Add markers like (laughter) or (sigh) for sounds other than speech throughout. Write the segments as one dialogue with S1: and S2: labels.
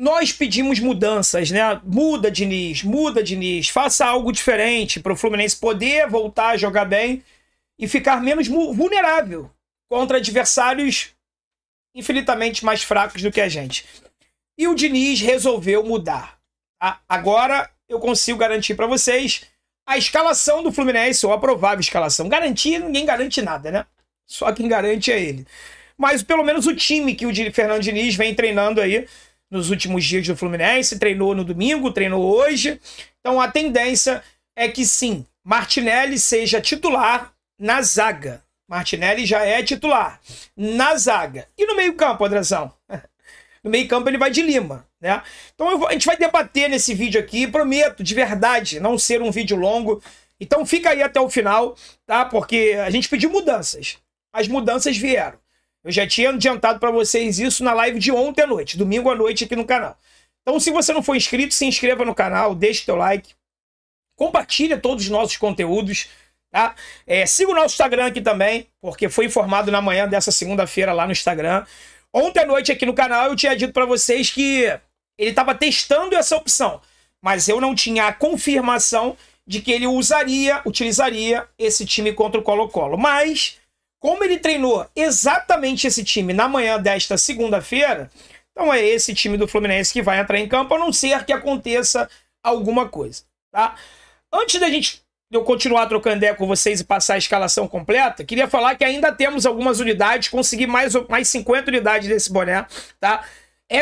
S1: Nós pedimos mudanças, né? Muda Diniz, muda Diniz, faça algo diferente para o Fluminense poder voltar a jogar bem e ficar menos vulnerável contra adversários infinitamente mais fracos do que a gente. E o Diniz resolveu mudar. Tá? Agora eu consigo garantir para vocês a escalação do Fluminense, ou a provável escalação. Garantia, ninguém garante nada, né? Só quem garante é ele. Mas pelo menos o time que o Fernando Diniz vem treinando aí nos últimos dias do Fluminense, treinou no domingo, treinou hoje. Então a tendência é que sim, Martinelli seja titular na zaga. Martinelli já é titular na zaga. E no meio-campo, Andrezão? (laughs) No meio-campo ele vai de Lima, né? Então vou, a gente vai debater nesse vídeo aqui, prometo, de verdade, não ser um vídeo longo. Então fica aí até o final, tá? Porque a gente pediu mudanças. As mudanças vieram. Eu já tinha adiantado para vocês isso na live de ontem à noite, domingo à noite aqui no canal. Então, se você não for inscrito, se inscreva no canal, deixe seu like, compartilha todos os nossos conteúdos, tá? É, siga o nosso Instagram aqui também, porque foi informado na manhã dessa segunda-feira lá no Instagram. Ontem à noite aqui no canal eu tinha dito para vocês que ele estava testando essa opção, mas eu não tinha a confirmação de que ele usaria, utilizaria esse time contra o Colo-Colo. Mas como ele treinou exatamente esse time na manhã desta segunda-feira, então é esse time do Fluminense que vai entrar em campo, a não ser que aconteça alguma coisa, tá? Antes da gente eu continuar trocando ideia com vocês e passar a escalação completa, queria falar que ainda temos algumas unidades, consegui mais, mais 50 unidades desse boné, tá?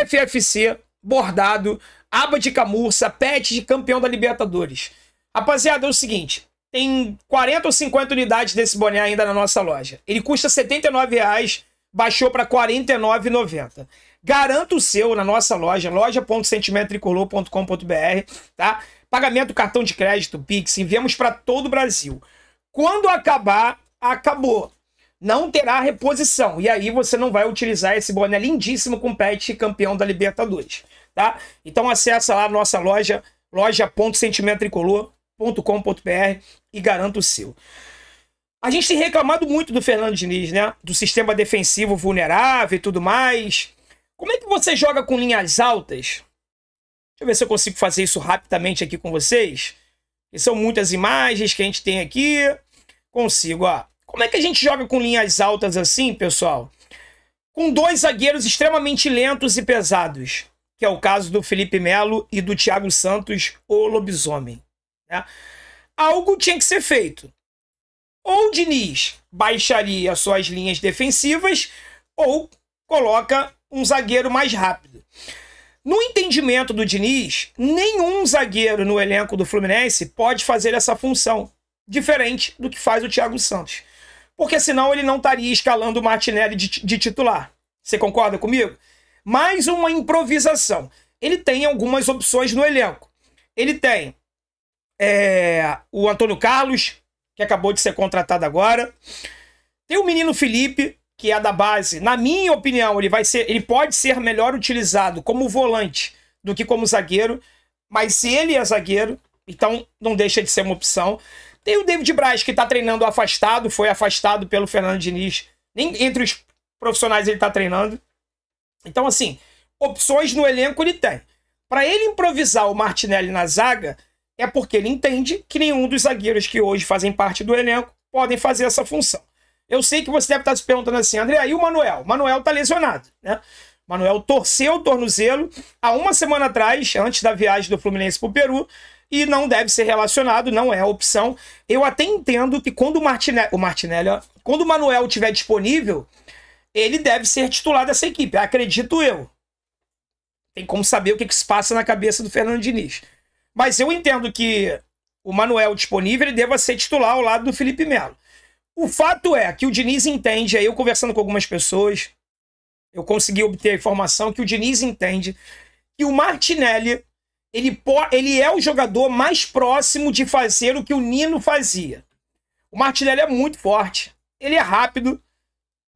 S1: FFC, bordado, aba de camurça, pet de campeão da Libertadores. Rapaziada, é o seguinte, tem 40 ou 50 unidades desse boné ainda na nossa loja. Ele custa R$ 79,00, baixou para R$ 49,90. Garanta o seu na nossa loja, loja.sentimentotricolor.com.br, tá? Pagamento cartão de crédito, Pix, enviamos para todo o Brasil. Quando acabar, acabou. Não terá reposição. E aí você não vai utilizar esse boné lindíssimo com pet campeão da Libertadores, tá? Então acessa lá a nossa loja, loja.sentimentotricolor.com.br com.br e garanta o seu. A gente tem reclamado muito do Fernando Diniz, né? Do sistema defensivo vulnerável e tudo mais. Como é que você joga com linhas altas? Deixa eu ver se eu consigo fazer isso rapidamente aqui com vocês. E são muitas imagens que a gente tem aqui. Consigo, ó. Como é que a gente joga com linhas altas assim, pessoal? Com dois zagueiros extremamente lentos e pesados, que é o caso do Felipe Melo e do Thiago Santos, o lobisomem. Né? Algo tinha que ser feito. Ou o Diniz baixaria suas linhas defensivas, ou coloca um zagueiro mais rápido. No entendimento do Diniz, nenhum zagueiro no elenco do Fluminense pode fazer essa função, diferente do que faz o Thiago Santos. Porque senão ele não estaria escalando o Martinelli de, de titular. Você concorda comigo? Mais uma improvisação. Ele tem algumas opções no elenco. Ele tem é, o Antônio Carlos, que acabou de ser contratado agora. Tem o menino Felipe, que é da base. Na minha opinião, ele vai ser, ele pode ser melhor utilizado como volante do que como zagueiro, mas ele é zagueiro, então não deixa de ser uma opção. Tem o David Braz, que está treinando afastado, foi afastado pelo Fernando Diniz. Nem entre os profissionais ele está treinando. Então, assim, opções no elenco ele tem. Para ele improvisar o Martinelli na zaga, é porque ele entende que nenhum dos zagueiros que hoje fazem parte do elenco podem fazer essa função. Eu sei que você deve estar se perguntando assim, André, e o Manuel? O Manuel está lesionado, né? O Manuel torceu o tornozelo há uma semana atrás, antes da viagem do Fluminense para o Peru, e não deve ser relacionado, não é a opção. Eu até entendo que quando o Martinelli, o Martinelli quando o Manuel estiver disponível, ele deve ser titular dessa equipe, acredito eu. Tem como saber o que, que se passa na cabeça do Fernando Diniz. Mas eu entendo que o Manuel disponível deva ser titular ao lado do Felipe Melo. O fato é que o Diniz entende, aí eu conversando com algumas pessoas, eu consegui obter a informação que o Diniz entende que o Martinelli ele, ele é o jogador mais próximo de fazer o que o Nino fazia. O Martinelli é muito forte, ele é rápido,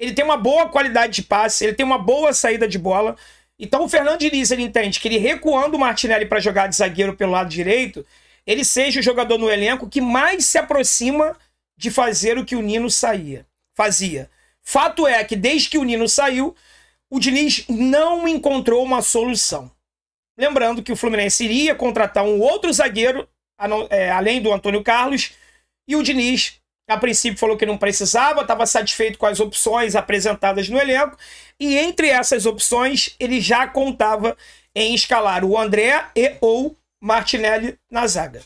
S1: ele tem uma boa qualidade de passe, ele tem uma boa saída de bola. Então o Fernando Diniz ele entende que ele recuando o Martinelli para jogar de zagueiro pelo lado direito, ele seja o jogador no elenco que mais se aproxima de fazer o que o Nino saía, fazia. Fato é que desde que o Nino saiu, o Diniz não encontrou uma solução. Lembrando que o Fluminense iria contratar um outro zagueiro, é, além do Antônio Carlos, e o Diniz a princípio falou que não precisava, estava satisfeito com as opções apresentadas no elenco. E entre essas opções, ele já contava em escalar o André e ou Martinelli na zaga.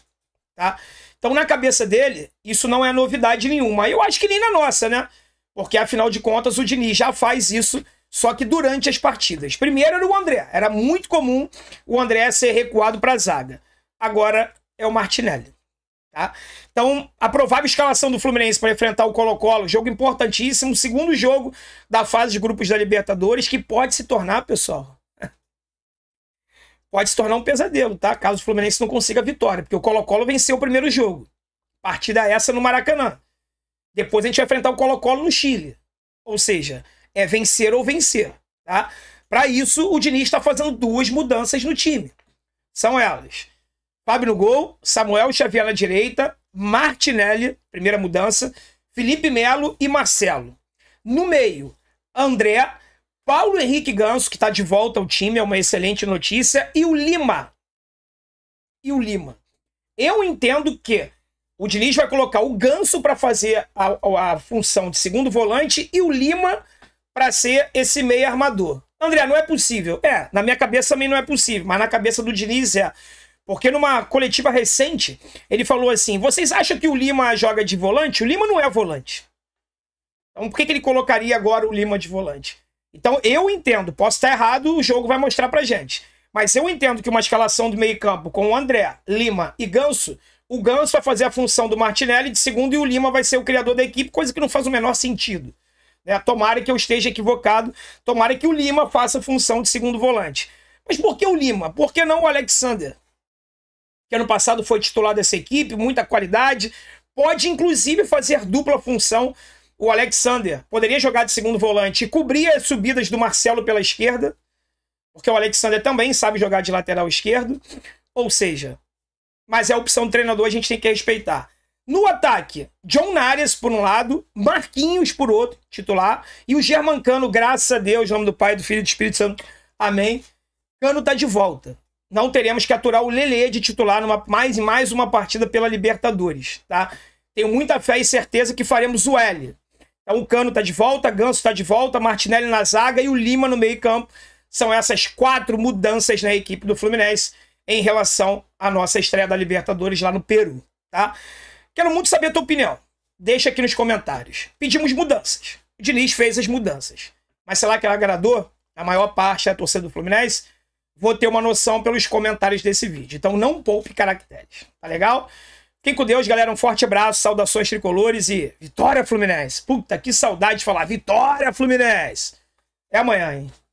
S1: Tá? Então, na cabeça dele, isso não é novidade nenhuma. Eu acho que nem na nossa, né? Porque, afinal de contas, o Diniz já faz isso, só que durante as partidas. Primeiro era o André. Era muito comum o André ser recuado para a zaga. Agora é o Martinelli. Tá? Então, a provável escalação do Fluminense para enfrentar o Colo-Colo, jogo importantíssimo, segundo jogo da fase de grupos da Libertadores, que pode se tornar, pessoal, (laughs) pode se tornar um pesadelo, tá? Caso o Fluminense não consiga a vitória, porque o Colo-Colo venceu o primeiro jogo. Partida essa no Maracanã. Depois a gente vai enfrentar o Colo-Colo no Chile. Ou seja, é vencer ou vencer, tá? Para isso, o Diniz está fazendo duas mudanças no time. São elas Fábio no gol, Samuel Xavier na direita, Martinelli, primeira mudança, Felipe Melo e Marcelo. No meio, André, Paulo Henrique Ganso, que está de volta ao time, é uma excelente notícia, e o Lima. E o Lima. Eu entendo que o Diniz vai colocar o Ganso para fazer a, a, função de segundo volante e o Lima para ser esse meio armador. André, não é possível. É, na minha cabeça também não é possível, mas na cabeça do Diniz é. Porque numa coletiva recente, ele falou assim: vocês acham que o Lima joga de volante? O Lima não é volante. Então por que, que ele colocaria agora o Lima de volante? Então eu entendo, posso estar errado, o jogo vai mostrar pra gente. Mas eu entendo que uma escalação do meio-campo com o André, Lima e Ganso, o Ganso vai fazer a função do Martinelli de segundo e o Lima vai ser o criador da equipe, coisa que não faz o menor sentido. Né? Tomara que eu esteja equivocado, tomara que o Lima faça a função de segundo volante. Mas por que o Lima? Por que não o Alexander? que ano passado foi titular dessa equipe, muita qualidade. Pode, inclusive, fazer dupla função. O Alexander poderia jogar de segundo volante e cobrir as subidas do Marcelo pela esquerda, porque o Alexander também sabe jogar de lateral esquerdo. Ou seja, mas é a opção do treinador, a gente tem que respeitar. No ataque, John Narias por um lado, Marquinhos por outro, titular, e o Germancano, graças a Deus, nome do Pai, do Filho e do Espírito Santo. Amém. Cano tá de volta não teremos que aturar o Lele de titular numa mais mais uma partida pela Libertadores, tá? Tenho muita fé e certeza que faremos o L. Então o Cano tá de volta, Ganso tá de volta, Martinelli na zaga e o Lima no meio-campo. São essas quatro mudanças na equipe do Fluminense em relação à nossa estreia da Libertadores lá no Peru, tá? Quero muito saber a tua opinião. Deixa aqui nos comentários. Pedimos mudanças. O Diniz fez as mudanças. Mas será que ela é agradou? A maior parte da é torcida do Fluminense? vou ter uma noção pelos comentários desse vídeo. Então não poupe caracteres, tá legal? Fiquem com Deus, galera. Um forte abraço, saudações tricolores e vitória Fluminense. Puta, que saudade de falar vitória Fluminense. É amanhã, hein?